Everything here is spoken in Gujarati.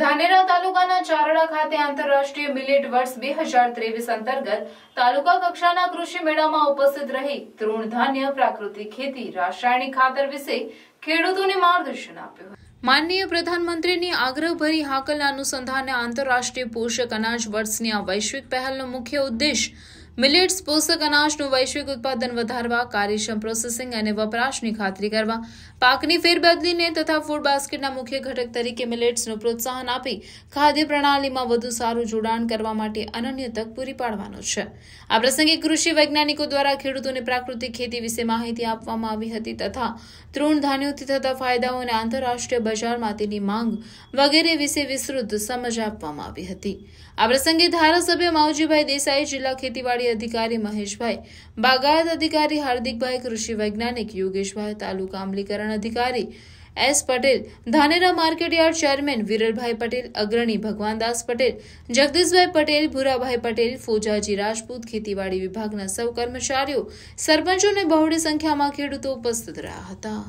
ધાનેરા તાલુકાના ચારડા ખાતે આંતરરાષ્ટ્રીય મિલેટ વર્ષ બે હજાર ત્રેવીસ અંતર્ગત તાલુકા કક્ષાના કૃષિ મેળામાં ઉપસ્થિત રહી તૃણ ધાન્ય પ્રાકૃતિક ખેતી રાસાયણિક ખાતર વિશે ખેડૂતોને માર્ગદર્શન આપ્યું માનનીય પ્રધાનમંત્રીની આગ્રહભરી હાકલના અનુસંધાને આંતરરાષ્ટ્રીય પોષક અનાજ વર્ષની આ વૈશ્વિક પહેલનો મુખ્ય ઉદ્દેશ મિલેટ્સ પોષક અનાજનું વૈશ્વિક ઉત્પાદન વધારવા કાર્યક્ષમ પ્રોસેસિંગ અને વપરાશની ખાતરી કરવા પાકની ફેરબદલીને તથા ફૂડ બાસ્કેટના મુખ્ય ઘટક તરીકે મિલેટ્સનું પ્રોત્સાહન આપી ખાદ્ય પ્રણાલીમાં વધુ સારું જોડાણ કરવા માટે અનન્ય તક પૂરી પાડવાનો છે આ પ્રસંગે કૃષિ વૈજ્ઞાનિકો દ્વારા ખેડૂતોને પ્રાકૃતિક ખેતી વિશે માહિતી આપવામાં આવી હતી તથા તૃણધાન્યોથી થતા ફાયદાઓ અને આંતરરાષ્ટ્રીય બજારમાં તેની માંગ વગેરે વિશે વિસ્તૃત સમજ આપવામાં આવી હતી આ પ્રસંગે ધારાસભ્ય માવજીભાઈ દેસાઈ જિલ્લા ખેતીવાડી કાર્યકારી અધિકારી મહેશભાઈ બાગાયત અધિકારી હાર્દિકભાઈ કૃષિ વૈજ્ઞાનિક યોગેશભાઈ તાલુકા અમલીકરણ અધિકારી S Patel Dhanera market yard chairman Viralbhai Patel અગ્રણી ભગવાનદાસ પટેલ જગદીશભાઈ પટેલ ભૂરાભાઈ પટેલ ફોજાજી રાજપૂત ખેતીવાડી વિભાગના સૌ કર્મચારીઓ સરપંચોને બહોળી સંખ્યામાં ખેડૂતો ઉપસ્થિત રહ્યા હતા